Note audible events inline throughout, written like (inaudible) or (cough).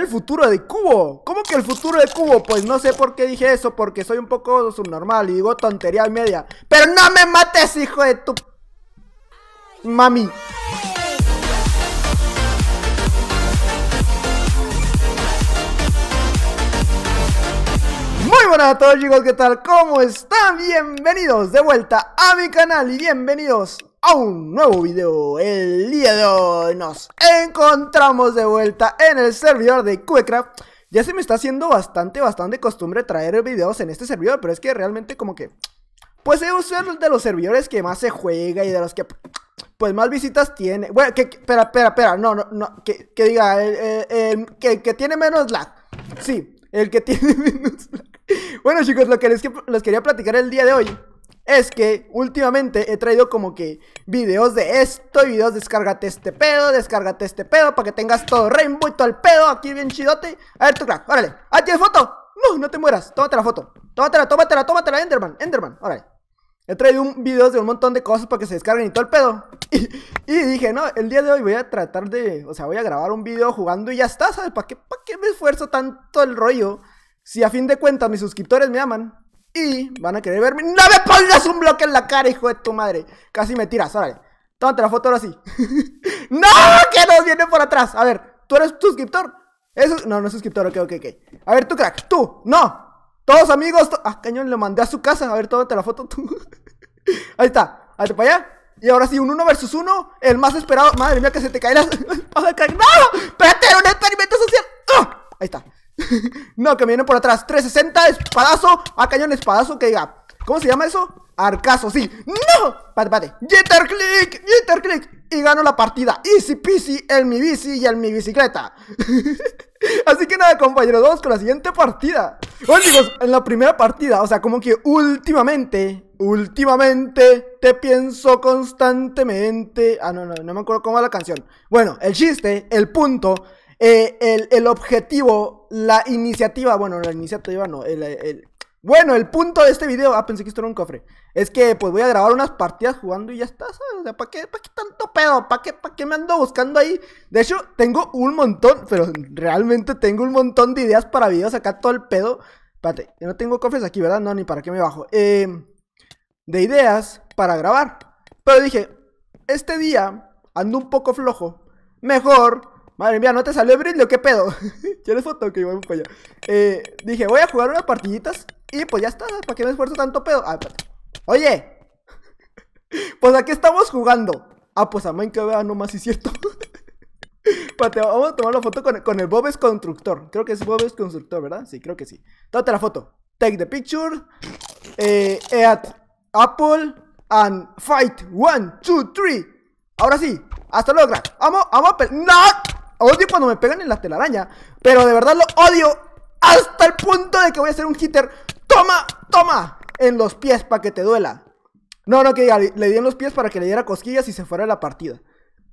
El futuro de Cubo. ¿Cómo que el futuro de Cubo? Pues no sé por qué dije eso, porque soy un poco subnormal y digo tontería media. Pero no me mates, hijo de tu... Mami. Muy buenas a todos chicos, ¿qué tal? ¿Cómo están? Bienvenidos de vuelta a mi canal y bienvenidos a un nuevo video el día de hoy nos encontramos de vuelta en el servidor de Cuecraft ya se me está haciendo bastante bastante costumbre traer videos en este servidor pero es que realmente como que pues es de los servidores que más se juega y de los que pues más visitas tiene bueno que, que espera espera no no no que, que diga el, que, que tiene menos lag sí el que (laughs) tiene menos lag bueno chicos lo que les, les quería platicar el día de hoy es que últimamente he traído como que videos de esto y videos descárgate este pedo, descárgate este pedo para que tengas todo rainbow y todo el pedo aquí bien chidote. A ver, tu crack, órale. ¡Ah, tienes foto! No, no te mueras. Tómate la foto. Tómatela, tómatela, tómatela, Enderman, Enderman, órale. He traído un videos de un montón de cosas para que se descarguen y todo el pedo. (laughs) Y, dije, no, el día de hoy voy a tratar de, o sea, voy a grabar un video jugando y ya está, ¿sabes? ¿Para qué, para qué me esfuerzo tanto el rollo? Si a fin de cuentas mis suscriptores me aman. Y van a querer verme. ¡No me pongas un bloque en la cara, hijo de tu madre! Casi me tiras, órale. Tómate la foto ahora sí. (laughs) ¡No! ¡Que nos viene por atrás! A ver, ¿tú eres suscriptor? Eso... No, no es suscriptor, ok, ok, ok. A ver, tú, crack, tú, no. Todos amigos. Ah, cañón, lo mandé a su casa. A ver, tómate la foto tú. (laughs) Ahí está. Hazte para allá. Y ahora sí, un uno versus uno El más esperado. Madre mía, que se te cae la (laughs) ¡No! ¡Espérate! ¡Un experimento social! ¡Oh! Ahí está no, que me vienen por atrás. 360, espadazo, a ah, un espadazo, que diga. ¿Cómo se llama eso? Arcazo, sí. ¡No! Pate, pate. Jitter click, jitter click. Y gano la partida. Easy peasy en mi bici y en mi bicicleta. (laughs) Así que nada, compañeros, vamos con la siguiente partida. Bueno, chicos, en la primera partida, o sea, como que últimamente, últimamente, te pienso constantemente. Ah, no, no, no me acuerdo cómo va la canción. Bueno, el chiste, el punto, eh, el, el objetivo la iniciativa, bueno, la iniciativa no, el, bueno, el punto de este video, ah, pensé que esto era un cofre, es que pues voy a grabar unas partidas jugando y ya está, O sea, ¿para qué, para qué tanto pedo? ¿Para qué, para qué me ando buscando ahí? De hecho, tengo un montón, pero realmente tengo un montón de ideas para videos acá, todo el pedo. Espérate, yo no tengo cofres aquí, ¿verdad? No, ni para qué me bajo. Em, de ideas para grabar. Pero dije, este día ando un poco flojo. Mejor Madre mía, ¿no te salió Brillo? ¿Qué pedo? (laughs) ¿Quieres foto? Ok, voy para Eh, dije, voy a jugar unas partiditas y pues ya está, ¿para qué me esfuerzo tanto pedo? Ah, espérate. Oye, (laughs) pues aquí estamos jugando. Ah, pues a Minecraft nomás, y es cierto. (laughs) vamos a tomar la foto con, el Bobes Constructor. Creo que es Bobes Constructor, ¿verdad? Sí, creo que sí. Tómate la foto. Take the picture. Eh, eh, at Apple and fight. One, two, three. Ahora sí. Hasta luego, Vamos, vamos a ¡No! Odio cuando me pegan en la telaraña, Pero de verdad lo odio hasta el punto de que voy a hacer un hitter. ¡Toma! ¡Toma! En los pies para que te duela. No, no, que diga, le di en los pies para que le diera cosquillas y se fuera la partida.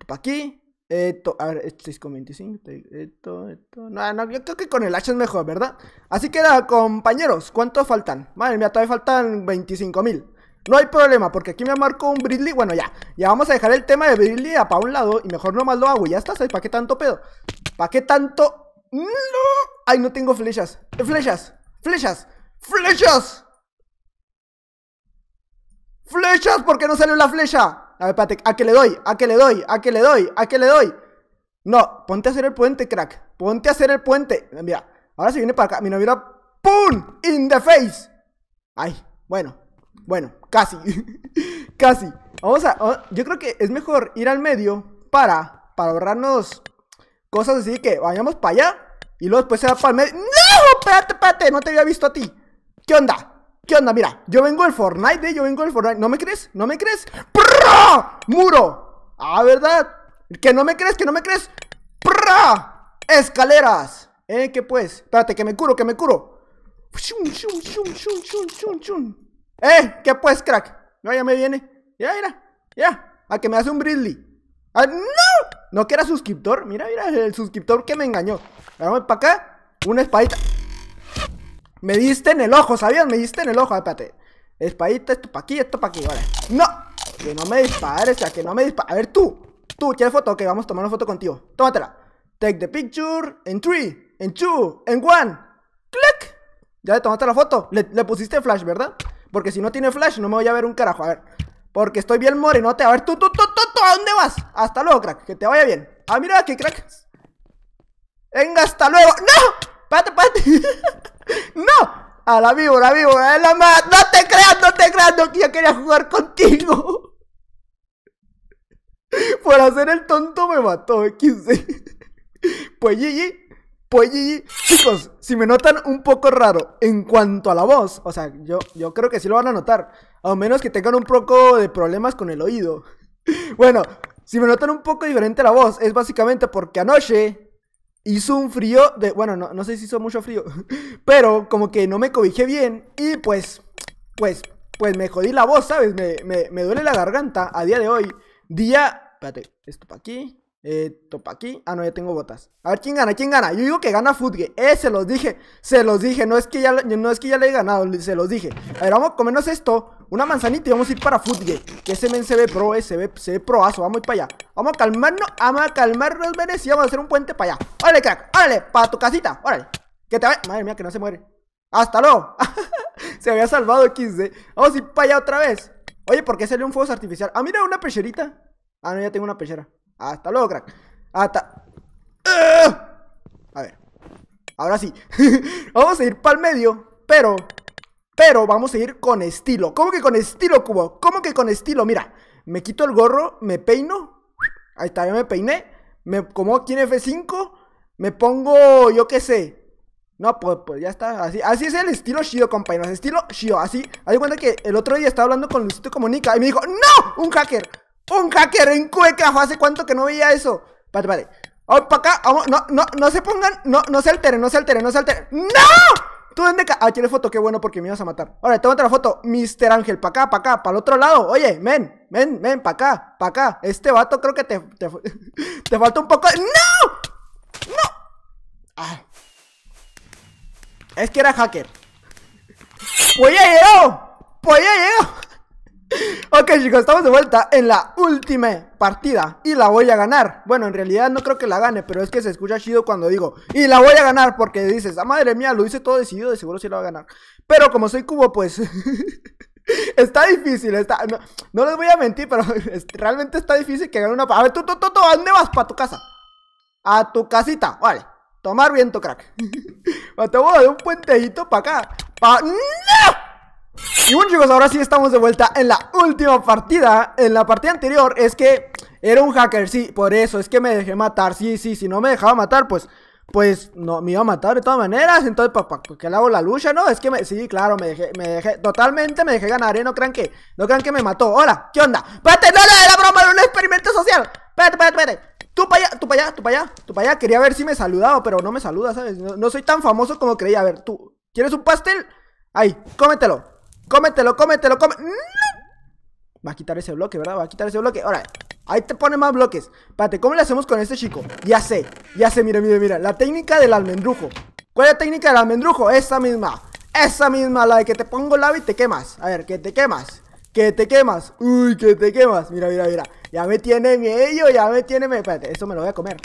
Pa aquí. Esto, a ver, esto es con 25. Esto, esto. No, no, yo creo que con el H es mejor, ¿verdad? Así que, compañeros, ¿cuántos faltan? Madre mía, todavía faltan 25 mil. No hay problema, porque aquí me marcó un Bridley. Bueno, ya. Ya vamos a dejar el tema de Bridley a pa' un lado. Y mejor nomás lo hago. Ya está, ¿sabes? ¿Para qué tanto pedo? ¿Para qué tanto? ¡No! Ay, no tengo flechas. Eh, flechas. Flechas. Flechas. Flechas, porque no salió la flecha? A ver, pate ¿A qué le doy? ¿A qué le doy? ¿A qué le doy? ¿A qué le doy? No, ponte a hacer el puente, crack. Ponte a hacer el puente. Mira, ahora se viene para acá. Mira, mira. ¡Pum! In the face. Ay, bueno. Bueno, casi. (laughs) casi. Vamos a. Oh, yo creo que es mejor ir al medio para, para ahorrarnos cosas así que vayamos para allá y luego después se va para el medio. ¡No! Espérate, espérate, no te había visto a ti. ¿Qué onda? ¿Qué onda? Mira, yo vengo del Fortnite, ¿eh? Yo vengo del Fortnite. ¿No me crees? ¿No me crees? ¡Prrra! ¡Muro! Ah, ¿verdad? ¿Que no me crees? ¿Que no me crees? ¡Prrra! ¡Escaleras! ¿Eh? prrrr escaleras eh qué pues? Espérate, que me curo, que me curo. ¡Shum, shum, shum, shum, shum, shum, shum! ¡Eh! ¿Qué pues, crack? No, ya me viene. Ya, mira. Ya. A que me hace un brizzly! ¡Ah, no! No que era suscriptor. Mira, mira, el suscriptor que me engañó. Vamos para acá. Una espadita. Me diste en el ojo, ¿sabías? Me diste en el ojo. Espérate. Espadita, esto para aquí, esto para aquí. Vale. ¡No! Que no me dispares, sea que no me dispares. A ver, tú. Tú, ¿quieres foto? Ok, vamos a tomar una foto contigo. Tómatela. Take the picture. En 3, en 2, en 1. ¡Click! Ya le tomaste la foto. Le, le pusiste flash, ¿verdad? Porque si no tiene flash, no me voy a ver un carajo. A ver, porque estoy bien morenote. A ver, tú, tú, tú, tú, tú, ¿a dónde vas? Hasta luego, crack. Que te vaya bien. Ah, mira aquí, crack. Venga, hasta luego. ¡No! ¡Pate, pate! (laughs) ¡No! A la víbora, vivo! la más. No te creas, no te creas, no, que yo quería jugar contigo. (laughs) Por hacer el tonto me mató, X. (laughs) Pues GG. Pues chicos, si me notan un poco raro en cuanto a la voz, o sea, yo, yo creo que sí lo van a notar, a menos que tengan un poco de problemas con el oído. (laughs) Bueno, si me notan un poco diferente la voz, es básicamente porque anoche hizo un frío de... Bueno, no, sé si hizo mucho frío, (laughs) pero como que no me cobijé bien y pues, pues, pues me jodí la voz, ¿sabes? Me, me, me duele la garganta a día de hoy. Día... Espérate, esto para aquí. Eh, topa aquí. Ah, no, ya tengo botas. A ver quién gana, quién gana. Yo digo que gana Footgate. Eh, se los dije. Se los dije. No es que ya, no es que ya le he ganado, se los dije. A ver, vamos a comernos esto. Una manzanita y vamos a ir para Footgate. Que ese men se ve pro, eh, se ve, se ve proazo. Vamos a ir para allá. Vamos a calmarnos, vamos a calmarnos, menes y vamos a hacer un puente para allá. Órale, crack. Órale, para tu casita. Órale. Que te vaya. Madre mía, que no se muere. Hasta luego. (laughs) se había salvado 15. Vamos a ir para allá otra vez. Oye, ¿por qué salió un fuego artificial? Ah, mira, una pecherita. Ah, no, ya tengo una pechera. Hasta luego, crack. Hasta. Eh. A ver. Ahora sí. (laughs) vamos a ir para el medio, pero. Pero vamos a ir con estilo. ¿Cómo que con estilo, Cubo? ¿Cómo que con estilo? Mira, me quito el gorro, me peino. Ahí está, ya me peiné. Me como aquí en F5. Me pongo, yo qué sé. No, pues, pues ya está. Así, así es el estilo shido, compañeros. Estilo shido Así. Hay cuenta que el otro día estaba hablando con Luisito Comunica y me dijo, ¡No! ¡Un hacker! Un hacker en cueca, ¿hace cuánto que no veía eso? Vale, vale. para acá, no, no, no se pongan, no, no se alteren, no se alteren, no se alteren. ¡No! ¿Tú dónde ca Ah, tiene foto, qué bueno, porque me ibas a matar. Ahora, tengo otra foto. Mr. Ángel, para acá, para acá, para el otro lado. Oye, men, men, men, para acá, para acá. Este vato creo que te, te, (laughs) falta un poco. ¡No! ¡No! Ah. Es que era hacker. ¡Pues ya llegó! ¡Pues ya llegó! Ok chicos, estamos de vuelta en la última partida y la voy a ganar Bueno, en realidad no creo que la gane, pero es que se escucha chido cuando digo Y la voy a ganar porque dices, ah madre mía, lo hice todo decidido, de seguro sí la va a ganar Pero como soy cubo, pues... (laughs) está difícil, está... No, les voy a mentir, pero (laughs) realmente está difícil que gane una... A ver, tú, tú, tú, tú ¿a dónde vas? Para tu casa A tu casita, vale Tomar viento, crack (laughs) Te voy a dar un puentejito para acá pa... ¡No! Y bueno chicos, ahora sí estamos de vuelta en la última partida En la partida anterior es que era un hacker, sí, por eso Es que me dejé matar, sí, sí, si no me dejaba matar pues pues no, me iba a matar de todas maneras, entonces papá, qué le hago la lucha? No, es que me, sí, claro, me dejé, me dejé, totalmente me dejé ganar, ¿eh? No crean que, no crean que me mató. Hola, ¿qué onda? Espérate, no, no, era broma, era un experimento social. Espérate, espérate, espérate. Tú para allá, tú para allá, tú para allá, tú para allá. Quería ver si me saludaba, pero no me saluda, ¿sabes? No, soy tan famoso como creía. A ver, tú, ¿quieres un pastel? Ahí, cómetelo. Cómetelo, cómetelo, cómetelo. ¡Mm! Va a quitar ese bloque, ¿verdad? Va a quitar ese bloque. Ahora, ahí te pone más bloques. Espérate, ¿cómo le hacemos con este chico? Ya sé, ya sé, mira, mira, mira. La técnica del almendrujo. ¿Cuál es la técnica del almendrujo? Esa misma. Esa misma, la de que te pongo lava y te quemas. A ver, que te quemas. Que te quemas. Uy, que te quemas. Mira, mira, mira. Ya me tiene miedo, ya me tiene miedo. Espérate, eso me lo voy a comer.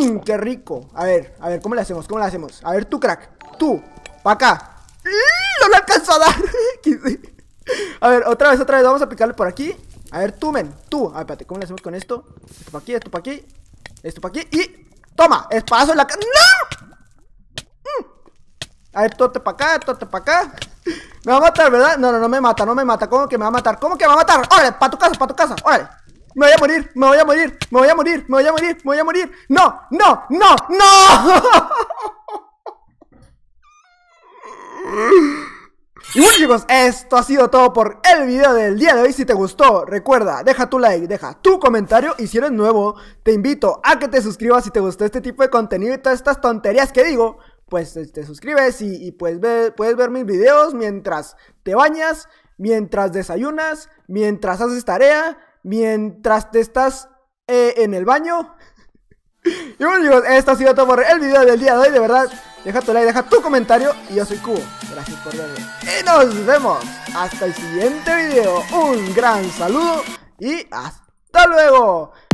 Mmm, qué rico. A ver, a ver, ¿cómo le hacemos? ¿Cómo le hacemos? A ver, tú, crack. Tú, pa' acá. (laughs) a ver, otra vez, otra vez. Vamos a picarle por aquí. A ver, tú, men. Tú. A ver, espérate, ¿cómo le hacemos con esto? Esto para aquí, esto para aquí. Esto para aquí. Y. ¡Toma! ¡Espaso en la cara. ¡No! Mm. A ver, torte para acá, torte para acá. (laughs) Me va a matar, ¿verdad? No, no, no me mata, no me mata. ¿Cómo que me va a matar? ¿Cómo que me va a matar? Órale, para tu casa, para tu casa. Órale. Me voy a morir, me voy a morir, me voy a morir, me voy a morir, me voy a morir. No, no, no, no. (laughs) Y bueno chicos, esto ha sido todo por el video del día de hoy. Si te gustó, recuerda, deja tu like, deja tu comentario y si eres nuevo, te invito a que te suscribas si te gustó este tipo de contenido y todas estas tonterías que digo. Pues eh, te suscribes y, pues puedes, ver, mis videos mientras te bañas, mientras desayunas, mientras haces tarea, mientras te estás eh, en el baño. (laughs) Y bueno chicos, esto ha sido todo por el video del día de hoy, de verdad. Deja tu like, deja tu comentario y yo soy Cubo. Gracias por verlo. Y nos vemos hasta el siguiente video. Un gran saludo y hasta luego.